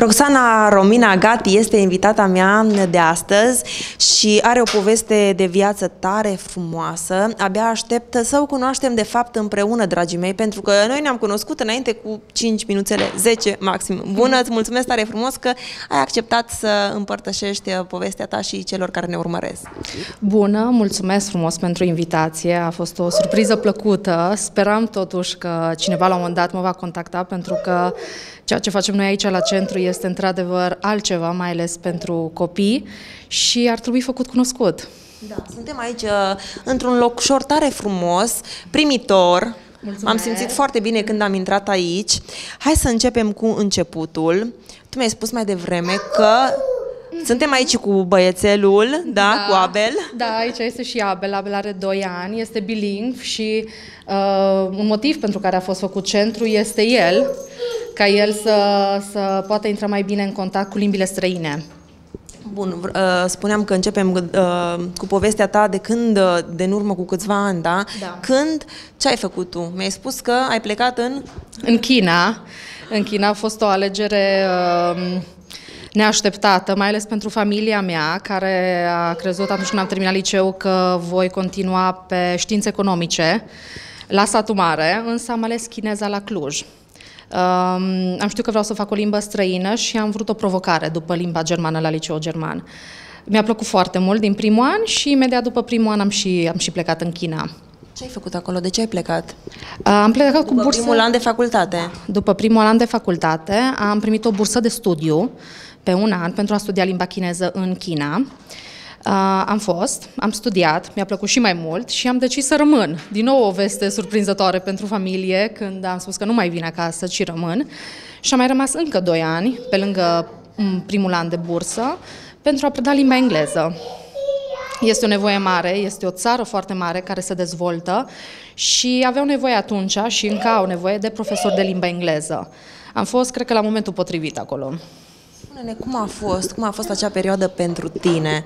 Roxana Romina Gati este invitata mea de astăzi și are o poveste de viață tare frumoasă. Abia aștept să o cunoaștem de fapt împreună, dragii mei, pentru că noi ne-am cunoscut înainte cu 5 minuțele, 10 maxim. Bună, îți mulțumesc tare frumos că ai acceptat să împărtășești uh, povestea ta și celor care ne urmăresc. Bună, mulțumesc frumos pentru invitație. A fost o surpriză plăcută. Speram totuși că cineva la un moment dat mă va contacta pentru că Ceea ce facem noi aici la centru este într-adevăr altceva, mai ales pentru copii și ar trebui făcut cunoscut. Da, suntem aici uh, într-un loc tare frumos, primitor, M-am simțit foarte bine când am intrat aici. Hai să începem cu începutul. Tu mi-ai spus mai devreme că suntem aici cu băiețelul, da, da, cu Abel. Da, aici este și Abel. Abel are 2 ani, este bilingv și uh, un motiv pentru care a fost făcut centru este el ca el să, să poată intra mai bine în contact cu limbile străine. Bun, uh, spuneam că începem uh, cu povestea ta de când, uh, de în urmă cu câțiva ani, da? da. Când, ce ai făcut tu? Mi-ai spus că ai plecat în... În China. În China a fost o alegere um, neașteptată, mai ales pentru familia mea, care a crezut atunci când am terminat liceu că voi continua pe științe economice la satul mare, însă am ales chineza la Cluj am știut că vreau să fac o limbă străină și am vrut o provocare după limba germană la liceu german. Mi-a plăcut foarte mult din primul an și imediat după primul an am și, am și plecat în China. Ce ai făcut acolo? De ce ai plecat? Uh, am plecat după cu bursă... După primul an de facultate. Da. După primul an de facultate am primit o bursă de studiu pe un an pentru a studia limba chineză în China. Uh, am fost, am studiat, mi-a plăcut și mai mult și am decis să rămân. Din nou o veste surprinzătoare pentru familie când am spus că nu mai vin acasă, ci rămân. Și am mai rămas încă 2 ani, pe lângă primul an de bursă, pentru a preda limba engleză. Este o nevoie mare, este o țară foarte mare care se dezvoltă și aveau nevoie atunci și încă au nevoie de profesori de limba engleză. Am fost, cred că, la momentul potrivit acolo. Spune-ne cum a fost, cum a fost acea perioadă pentru tine?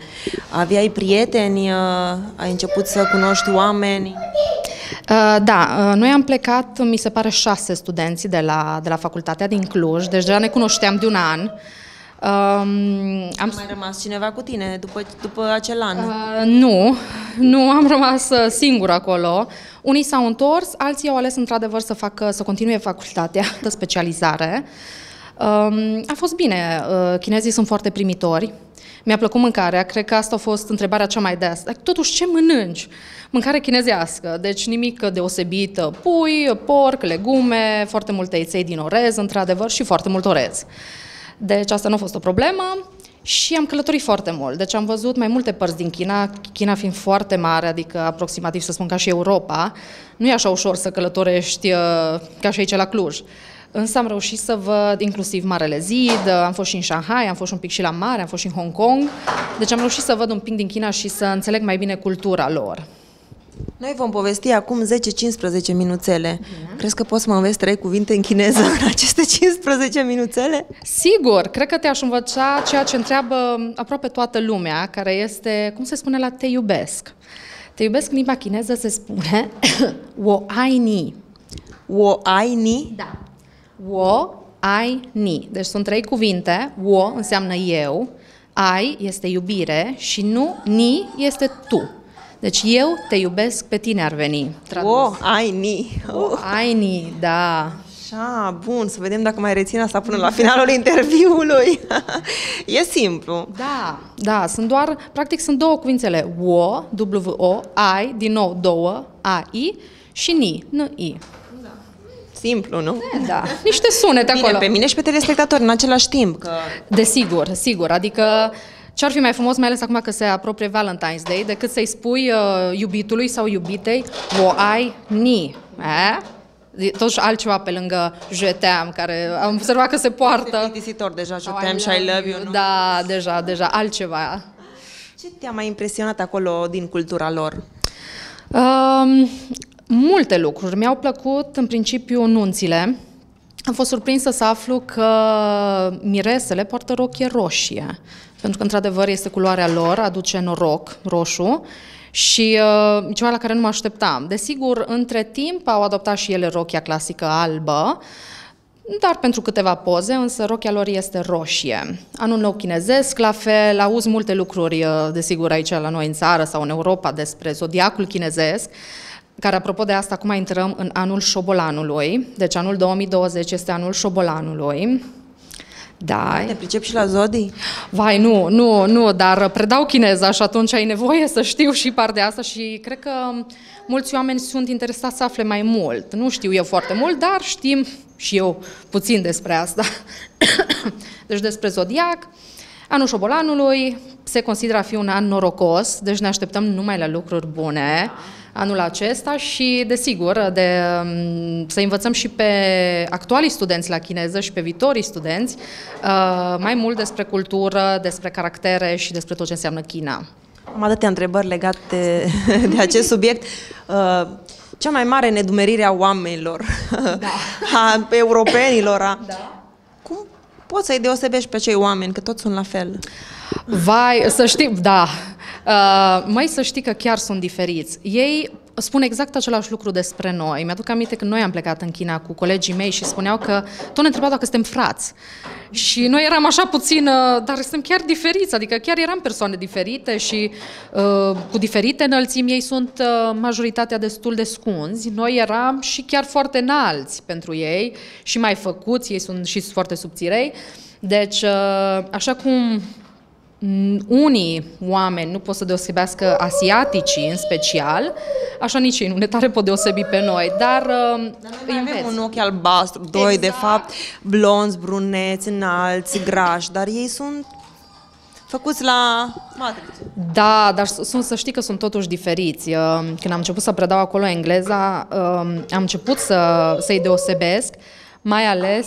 Aveai prieteni, uh, ai început să cunoști oameni? Uh, da, uh, noi am plecat, mi se pare, șase studenți de la, de la facultatea din Cluj, deci deja ne cunoșteam de un an. Um, am mai rămas cineva cu tine după, după acel an? Uh, nu, nu, am rămas singură acolo. Unii s-au întors, alții au ales într-adevăr să facă, să continue facultatea de specializare. Uh, a fost bine, uh, chinezii sunt foarte primitori, mi-a plăcut mâncarea, cred că asta a fost întrebarea cea mai des. Dar totuși ce mănânci? Mâncare chinezească, deci nimic deosebit. pui, porc, legume, foarte multe iței din orez, într-adevăr, și foarte mult orez. Deci asta nu a fost o problemă și am călătorit foarte mult. Deci am văzut mai multe părți din China, China fiind foarte mare, adică aproximativ să spun ca și Europa, nu e așa ușor să călătorești uh, ca și aici la Cluj. Însă am reușit să văd inclusiv Marele Zid, am fost și în Shanghai, am fost un pic și la mare, am fost și în Hong Kong. Deci am reușit să văd un pic din China și să înțeleg mai bine cultura lor. Noi vom povesti acum 10-15 minuțele. Mm-hmm. Crezi că poți să mă înveți trei cuvinte în chineză în aceste 15 minuțele? Sigur, cred că te-aș învăța ceea ce întreabă aproape toată lumea, care este, cum se spune la te iubesc. Te iubesc în limba chineză se spune wo ai ni. Wo ai ni? Da wo, ai, ni. Deci sunt trei cuvinte. Wo înseamnă eu, ai este iubire și nu, ni este tu. Deci eu te iubesc pe tine ar veni. Tradus. Wo, ai, ni. Wo, ai, ni, da. Așa, bun, să vedem dacă mai rețin asta până la finalul interviului. e simplu. Da, da, sunt doar, practic sunt două cuvințele, wo, W-O, ai, din nou două, A-I și ni, N-I simplu, nu? Eh, da. Niște sunete Bine, acolo. pe mine și pe telespectatori în același timp. Că... Desigur, sigur. Adică ce-ar fi mai frumos, mai ales acum că se apropie Valentine's Day, decât să-i spui uh, iubitului sau iubitei, o ai ni. Eh? totuși altceva pe lângă jeteam, care am observat că se poartă. Plictisitor deja, jeteam și I love you, nu? Da, deja, deja, altceva. Ce te-a mai impresionat acolo din cultura lor? Um, Multe lucruri. Mi-au plăcut, în principiu, nunțile. Am fost surprinsă să aflu că miresele poartă rochie roșie, pentru că, într-adevăr, este culoarea lor, aduce noroc, roșu, și uh, ceva la care nu mă așteptam. Desigur, între timp au adoptat și ele rochia clasică albă, dar pentru câteva poze, însă rochia lor este roșie. Anul nou chinezesc, la fel, auzi multe lucruri, uh, desigur, aici la noi în țară sau în Europa despre zodiacul chinezesc, care apropo de asta, acum intrăm în anul șobolanului, deci anul 2020 este anul șobolanului. Da. Te pricep și la zodii? Vai, nu, nu, nu, dar predau chineza și atunci ai nevoie să știu și partea asta și cred că mulți oameni sunt interesați să afle mai mult. Nu știu eu foarte mult, dar știm și eu puțin despre asta. deci despre zodiac, anul șobolanului se consideră a fi un an norocos, deci ne așteptăm numai la lucruri bune. Da anul acesta și, desigur, de, um, să învățăm și pe actualii studenți la chineză și pe viitorii studenți uh, mai mult despre cultură, despre caractere și despre tot ce înseamnă China. Am atâtea întrebări legate de acest subiect. Uh, cea mai mare nedumerire a oamenilor, da. a europenilor, a... Da. Cum poți să-i deosebești pe cei oameni, că toți sunt la fel? Vai, să știi, da. Uh, mai să știi că chiar sunt diferiți. Ei spun exact același lucru despre noi. Mi-aduc aminte că noi am plecat în China cu colegii mei și spuneau că tot ne întrebau dacă suntem frați. Și noi eram așa puțin, uh, dar suntem chiar diferiți, adică chiar eram persoane diferite și uh, cu diferite înălțimi. Ei sunt uh, majoritatea destul de scunzi. Noi eram și chiar foarte înalți pentru ei și mai făcuți, ei sunt și foarte subțirei. Deci, uh, așa cum unii oameni nu pot să deosebească asiaticii în special, așa nici ei nu ne tare pot deosebi pe noi, dar, uh, dar noi avem un ochi albastru, doi exact. de fapt, blonzi, bruneți, înalți, grași, dar ei sunt făcuți la matrice. Da, dar sunt, să știi că sunt totuși diferiți. Uh, când am început să predau acolo engleza, uh, am început să, să-i deosebesc, mai ales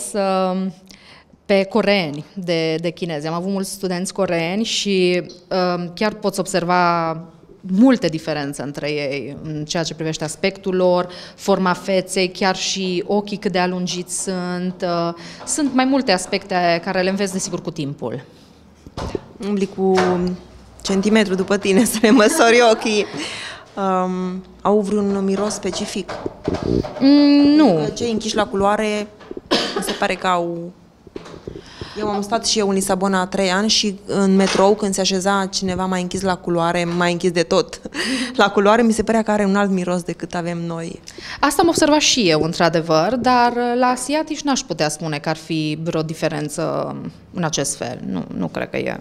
pe coreeni de, de chinezi. Am avut mulți studenți coreeni și uh, chiar poți observa multe diferențe între ei în ceea ce privește aspectul lor, forma feței, chiar și ochii cât de alungiți sunt. Uh, sunt mai multe aspecte care le înveți desigur cu timpul. Umbli cu centimetru după tine să le măsori ochii. Um, au vreun miros specific? Mm, nu. cei închiși la culoare, mi se pare că au eu am stat și eu în Lisabona trei ani și în metrou, când se așeza cineva mai închis la culoare, mai închis de tot, la culoare, mi se părea că are un alt miros decât avem noi. Asta am observat și eu, într-adevăr, dar uh, la asiatici n-aș putea spune că ar fi vreo diferență în acest fel. Nu, nu cred că e.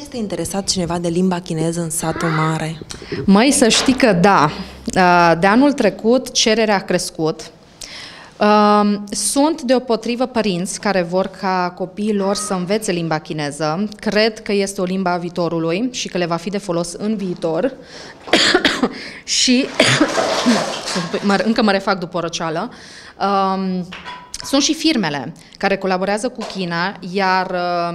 Este interesat cineva de limba chineză în satul mare? Mai să știi că da. Uh, de anul trecut cererea a crescut sunt deopotrivă părinți care vor ca copiii lor să învețe limba chineză. Cred că este o limba a viitorului și că le va fi de folos în viitor. și încă mă refac după o răceală. Sunt și firmele care colaborează cu China, iar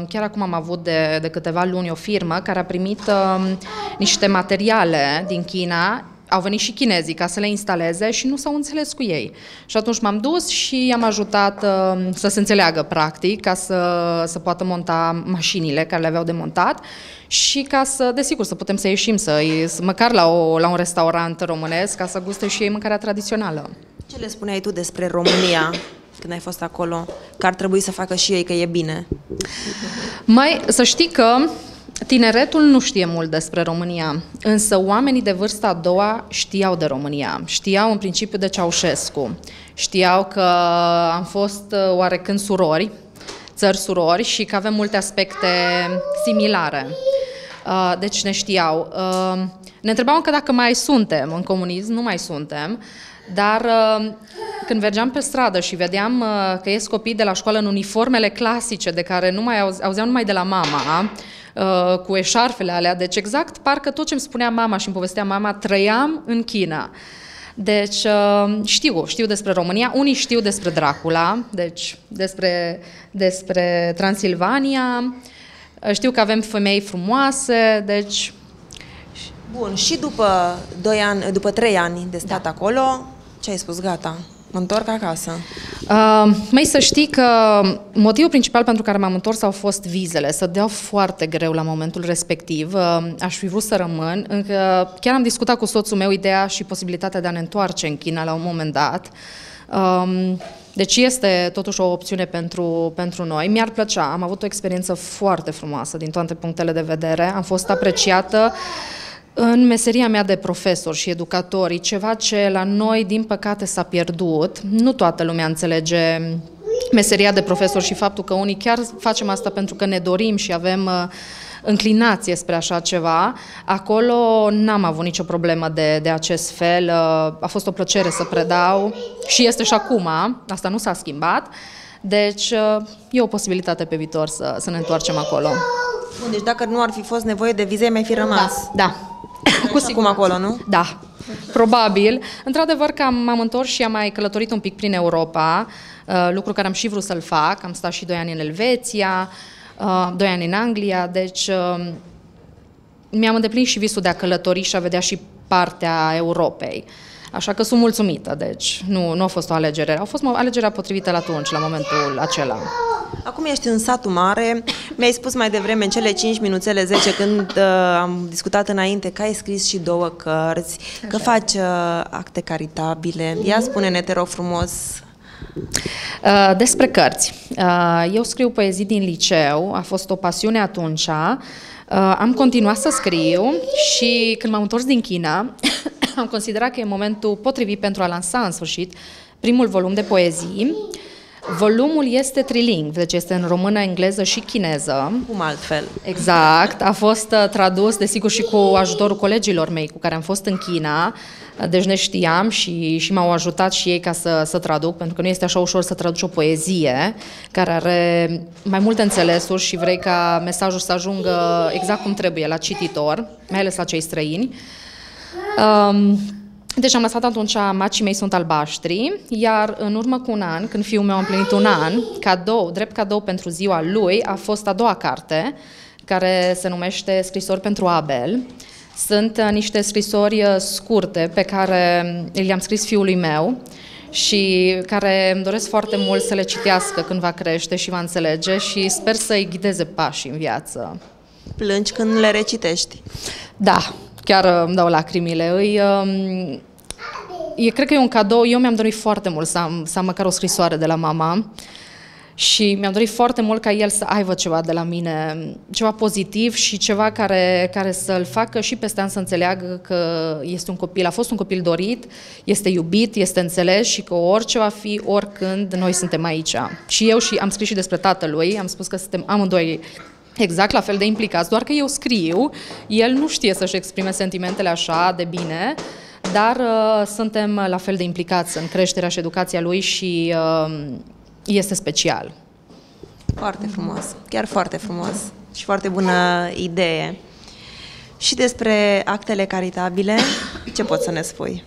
chiar acum am avut de, de câteva luni o firmă care a primit uh, niște materiale din China au venit și chinezii ca să le instaleze și nu s-au înțeles cu ei. Și atunci m-am dus și i-am ajutat uh, să se înțeleagă practic, ca să, să poată monta mașinile care le aveau de montat și ca să, desigur, să putem să ieșim, să măcar la, o, la un restaurant românesc, ca să guste și ei mâncarea tradițională. Ce le spuneai tu despre România când ai fost acolo? Că ar trebui să facă și ei, că e bine. Mai, să știi că Tineretul nu știe mult despre România, însă oamenii de vârsta a doua știau de România. Știau în principiu de Ceaușescu, știau că am fost uh, oarecând surori, țări surori și că avem multe aspecte similare. Uh, deci ne știau. Uh, ne întrebau încă dacă mai suntem în comunism, nu mai suntem, dar când mergeam pe stradă și vedeam că ies copii de la școală în uniformele clasice de care nu mai auzeam numai de la mama, Uh, cu eșarfele alea, deci exact parcă tot ce îmi spunea mama și îmi povestea mama, trăiam în China. Deci uh, știu, știu despre România, unii știu despre Dracula, deci despre, despre Transilvania, uh, știu că avem femei frumoase, deci... Bun, și după doi ani, după trei ani de stat da. acolo, ce ai spus, gata? Mă întorc acasă. Uh, mai să știi că motivul principal pentru care m-am întors au fost vizele. Să deau foarte greu la momentul respectiv. Uh, aș fi vrut să rămân. Încă chiar am discutat cu soțul meu ideea și posibilitatea de a ne întoarce în China la un moment dat. Uh, deci este totuși o opțiune pentru, pentru noi. Mi-ar plăcea. Am avut o experiență foarte frumoasă din toate punctele de vedere. Am fost apreciată. Uh, în meseria mea de profesor și educator, ceva ce la noi, din păcate, s-a pierdut. Nu toată lumea înțelege meseria de profesor și faptul că unii chiar facem asta pentru că ne dorim și avem uh, înclinație spre așa ceva. Acolo n-am avut nicio problemă de, de acest fel. Uh, a fost o plăcere să predau și este și acum, asta nu s-a schimbat. Deci uh, e o posibilitate pe viitor să, să ne întoarcem acolo. Bun, deci dacă nu ar fi fost nevoie de vize, mai fi rămas. Da, da făcut acum acolo, nu? Da, probabil. Într-adevăr că m-am întors și am mai călătorit un pic prin Europa, uh, lucru care am și vrut să-l fac. Am stat și doi ani în Elveția, uh, doi ani în Anglia, deci um, mi-am îndeplinit și visul de a călători și a vedea și partea Europei. Așa că sunt mulțumită, deci nu, nu a fost o alegere. A fost o alegere potrivită la atunci, la momentul acela. Acum ești în satul mare, mi-ai spus mai devreme în cele 5 minuțele 10 când uh, am discutat înainte că ai scris și două cărți, Așa. că faci uh, acte caritabile. Ia mhm. spune-ne, te rog frumos, uh, despre cărți. Uh, eu scriu poezii din liceu, a fost o pasiune atunci. Uh, am continuat să scriu și când m-am întors din China, am considerat că e momentul potrivit pentru a lansa în sfârșit primul volum de poezii Volumul este trilingv, deci este în română, engleză și chineză. Cum altfel. Exact. A fost uh, tradus, desigur, și cu ajutorul colegilor mei cu care am fost în China. Uh, deci ne știam și, și m-au ajutat și ei ca să, să traduc, pentru că nu este așa ușor să traduci o poezie care are mai multe înțelesuri și vrei ca mesajul să ajungă exact cum trebuie la cititor, mai ales la cei străini. Um, deci am lăsat atunci, macii mei sunt albaștri, iar în urmă cu un an, când fiul meu a împlinit un an, cadou, drept cadou pentru ziua lui, a fost a doua carte, care se numește Scrisori pentru Abel. Sunt uh, niște scrisori uh, scurte pe care le-am scris fiului meu și care îmi doresc foarte mult să le citească când va crește și va înțelege și sper să-i ghideze pașii în viață. Plângi când le recitești? Da, chiar uh, îmi dau lacrimile. Îi, um, e, cred că e un cadou, eu mi-am dorit foarte mult să am, să am măcar o scrisoare de la mama și mi-am dorit foarte mult ca el să aibă ceva de la mine, ceva pozitiv și ceva care, care să-l facă și peste an să înțeleagă că este un copil, a fost un copil dorit, este iubit, este înțeles și că orice va fi, oricând, noi suntem aici. Și eu și am scris și despre tatălui, am spus că suntem amândoi exact la fel de implicați, doar că eu scriu, el nu știe să-și exprime sentimentele așa de bine, dar uh, suntem la fel de implicați în creșterea și educația lui și uh, este special. Foarte frumos, chiar foarte frumos și foarte bună idee. Și despre actele caritabile, ce poți să ne spui?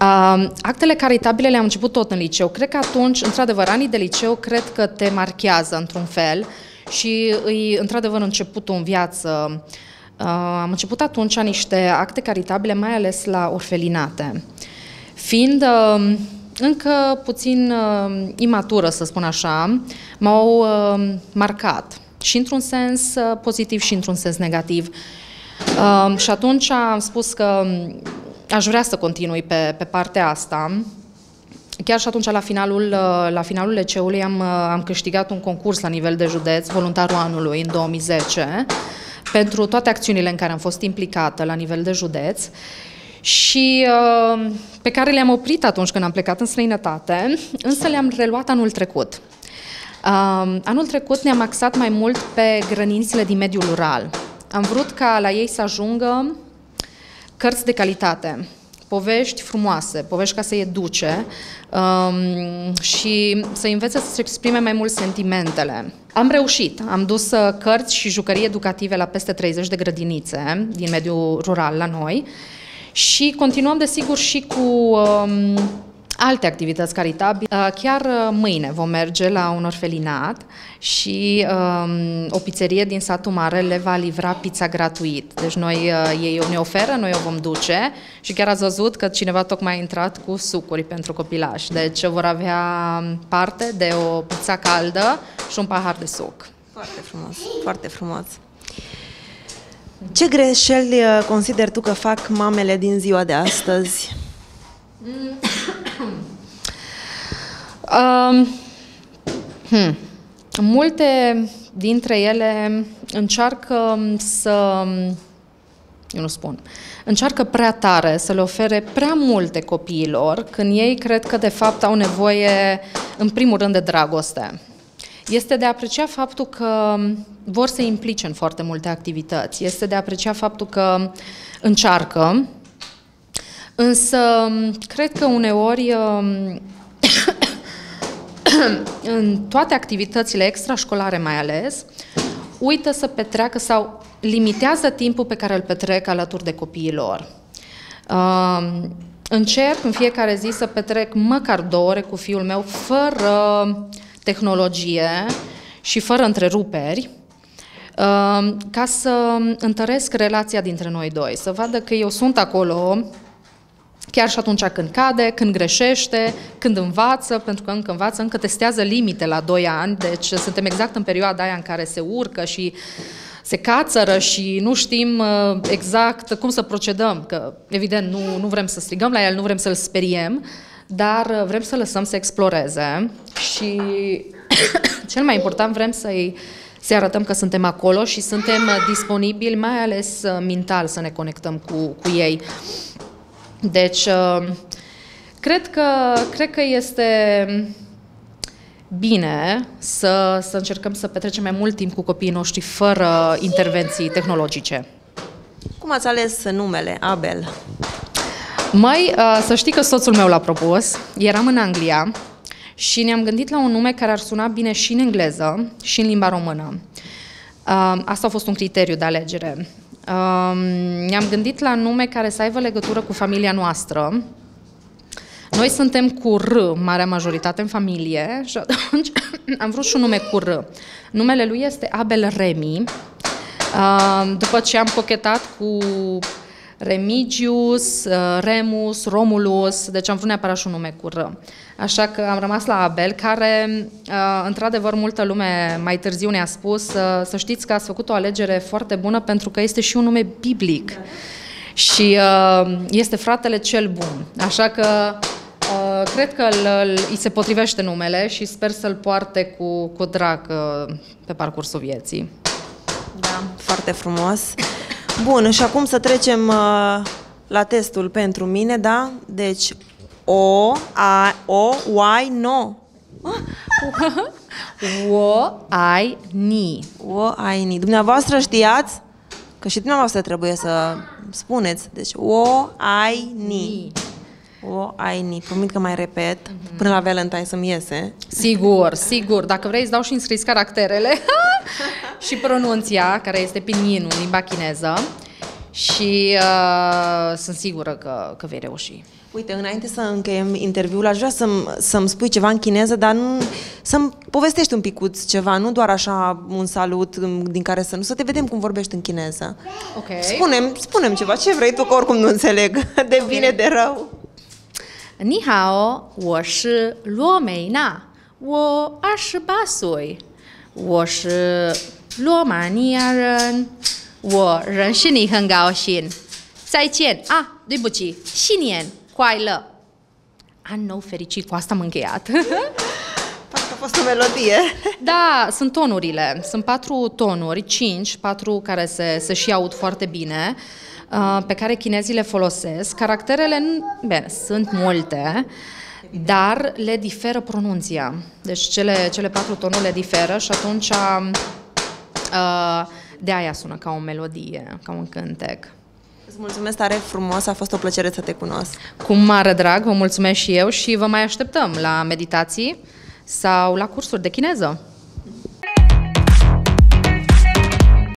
Uh, actele caritabile le-am început tot în liceu. Cred că atunci, într-adevăr, anii de liceu cred că te marchează într-un fel uh, și îi, într-adevăr, începutul în viață. Uh, am început atunci niște acte caritabile, mai ales la orfelinate. Fiind uh, încă puțin uh, imatură, să spun așa, m-au marcat și într-un sens pozitiv și într-un sens negativ. Și atunci am spus că um, aș vrea să continui pe, pe partea asta, Chiar și atunci, la finalul, uh, la finalul liceului, am, uh, am câștigat un concurs la nivel de județ, voluntarul anului, în 2010, pentru toate acțiunile în care am fost implicată la nivel de județ și uh, pe care le-am oprit atunci când am plecat în străinătate, însă le-am reluat anul trecut. Um, anul trecut ne-am axat mai mult pe grădinițele din mediul rural. Am vrut ca la ei să ajungă cărți de calitate, povești frumoase, povești ca să-i educe um, și să învețe să-și exprime mai mult sentimentele. Am reușit, am dus uh, cărți și jucării educative la peste 30 de grădinițe din mediul rural la noi și continuăm, desigur, și cu um, alte activități caritabile. Uh, chiar uh, mâine vom merge la un orfelinat și um, o pizzerie din satul mare le va livra pizza gratuit. Deci noi, uh, ei ne oferă, noi o vom duce și chiar ați văzut că cineva tocmai a intrat cu sucuri pentru copilași. Deci vor avea parte de o pizza caldă și un pahar de suc. Foarte frumos, foarte frumos. Ce greșeli uh, consider tu că fac mamele din ziua de astăzi? Mm. Um, hmm. Multe dintre ele încearcă să eu nu spun, încearcă prea tare să le ofere prea multe copiilor, când ei cred că de fapt au nevoie în primul rând de dragoste. Este de aprecia faptul că vor să implice în foarte multe activități, este de aprecia faptul că încearcă, însă cred că uneori în toate activitățile extrașcolare mai ales, uită să petreacă sau limitează timpul pe care îl petrec alături de copiii lor. Uh, încerc în fiecare zi să petrec măcar două ore cu fiul meu fără tehnologie și fără întreruperi, uh, ca să întăresc relația dintre noi doi, să vadă că eu sunt acolo Chiar și atunci când cade, când greșește, când învață, pentru că încă învață, încă testează limite la 2 ani, deci suntem exact în perioada aia în care se urcă și se cațără și nu știm uh, exact cum să procedăm, că evident nu, nu vrem să strigăm la el, nu vrem să-l speriem, dar uh, vrem să lăsăm să exploreze și cel mai important vrem să-i să arătăm că suntem acolo și suntem uh, disponibili, mai ales mental, să ne conectăm cu, cu ei. Deci, uh, cred că, cred că este bine să, să încercăm să petrecem mai mult timp cu copiii noștri fără intervenții tehnologice. Cum ați ales numele Abel? Mai uh, să știi că soțul meu l-a propus. Eram în Anglia și ne-am gândit la un nume care ar suna bine și în engleză și în limba română. Uh, asta a fost un criteriu de alegere ne-am gândit la nume care să aibă legătură cu familia noastră. Noi suntem cu R, marea majoritate în familie, și atunci am vrut și un nume cu R. Numele lui este Abel Remi. După ce am cochetat cu Remigius, uh, Remus, Romulus, deci am vrut neapărat și un nume cu R. Așa că am rămas la Abel, care, uh, într-adevăr, multă lume mai târziu ne-a spus uh, să știți că ați făcut o alegere foarte bună pentru că este și un nume biblic și este fratele cel bun. Așa că cred că îi se potrivește numele și sper să-l poarte cu, cu drag pe parcursul vieții. Da, foarte frumos. Bun, și acum să trecem uh, la testul pentru mine, da? Deci, O, A, O, Y, no. O, I, ni. O, I, ni. Dumneavoastră știați că și dumneavoastră trebuie să spuneți. Deci, O, I, ni. O, ai ni. Promit că mai repet. Mhm. Până la Valentine să-mi iese. Sigur, sigur. Dacă vrei, îți dau și înscris caracterele. și pronunția, care este pinyin în limba chineză și uh, sunt sigură că, că vei reuși. Uite, înainte să încheiem interviul, aș vrea să-mi, să-mi spui ceva în chineză, dar nu, să-mi povestești un picuț ceva, nu doar așa un salut din care să nu, să te vedem cum vorbești în chineză. Ok. Spunem, spunem ceva, ce vrei tu, că oricum nu înțeleg, de bine, okay. de rău. Ni hao, sui. 我是罗马尼亚人，我认识你很高兴。再见啊，对不起，新年快乐。An nou fericit, cu asta am încheiat. Parcă a fost o melodie. Da, sunt tonurile. Sunt patru tonuri, cinci, patru care se, se și aud foarte bine, uh, pe care chinezii le folosesc. Caracterele, bine, sunt multe dar le diferă pronunția. Deci cele, cele patru tonuri le diferă și atunci uh, de aia sună ca o melodie, ca un cântec. Îți mulțumesc tare frumos, a fost o plăcere să te cunosc. Cu mare drag, vă mulțumesc și eu și vă mai așteptăm la meditații sau la cursuri de chineză.